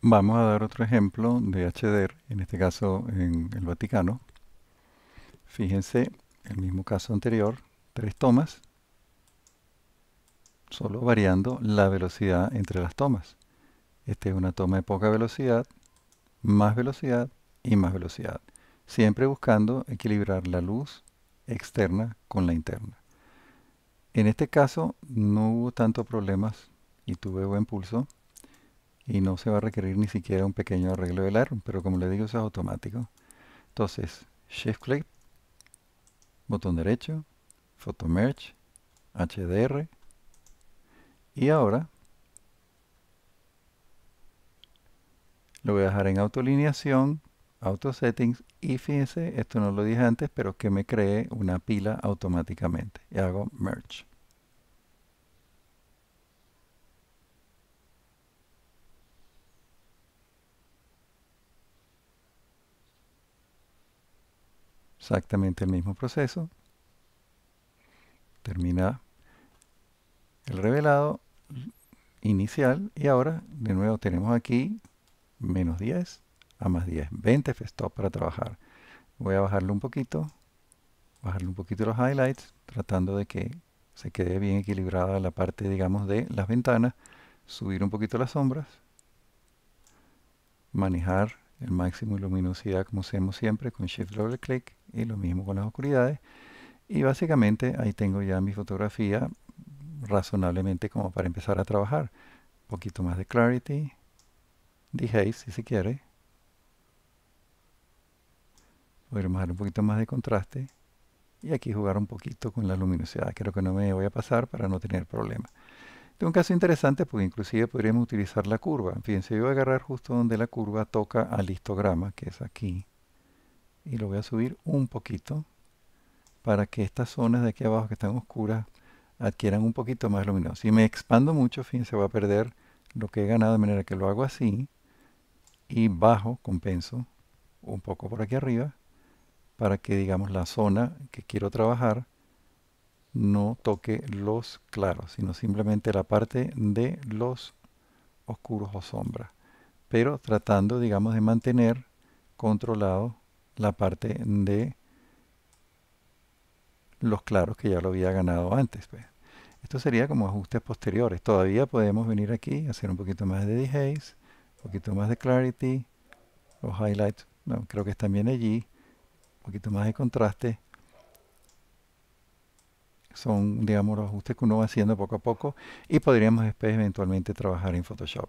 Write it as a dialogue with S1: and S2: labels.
S1: Vamos a dar otro ejemplo de HDR, en este caso en el Vaticano. Fíjense, el mismo caso anterior, tres tomas, solo variando la velocidad entre las tomas. Esta es una toma de poca velocidad, más velocidad y más velocidad. Siempre buscando equilibrar la luz externa con la interna. En este caso no hubo tantos problemas y tuve buen pulso y no se va a requerir ni siquiera un pequeño arreglo del ARM, pero como le digo es automático. Entonces, Shift Click, botón derecho, Photo Merge, HDR y ahora lo voy a dejar en autolineación, auto settings y fíjense, esto no lo dije antes, pero que me cree una pila automáticamente y hago merge. Exactamente el mismo proceso. Termina el revelado inicial y ahora de nuevo tenemos aquí menos 10 a más 10, 20 f para trabajar. Voy a bajarle un poquito, bajarle un poquito los highlights, tratando de que se quede bien equilibrada la parte, digamos, de las ventanas, subir un poquito las sombras, manejar el máximo de luminosidad como hacemos siempre con shift doble clic y lo mismo con las oscuridades y básicamente ahí tengo ya mi fotografía razonablemente como para empezar a trabajar un poquito más de clarity de si se quiere podemos dar un poquito más de contraste y aquí jugar un poquito con la luminosidad creo que no me voy a pasar para no tener problemas de un caso interesante porque inclusive podríamos utilizar la curva. Fíjense, yo voy a agarrar justo donde la curva toca al histograma, que es aquí. Y lo voy a subir un poquito para que estas zonas de aquí abajo que están oscuras adquieran un poquito más luminosidad. Si me expando mucho, fíjense, va a perder lo que he ganado de manera que lo hago así y bajo, compenso un poco por aquí arriba para que digamos la zona que quiero trabajar no toque los claros, sino simplemente la parte de los oscuros o sombras, pero tratando, digamos, de mantener controlado la parte de los claros que ya lo había ganado antes. Pues. Esto sería como ajustes posteriores. Todavía podemos venir aquí, hacer un poquito más de dehaze, un poquito más de clarity, los highlights, creo que están bien allí, un poquito más de contraste, son, digamos, los ajustes que uno va haciendo poco a poco y podríamos después eventualmente trabajar en Photoshop.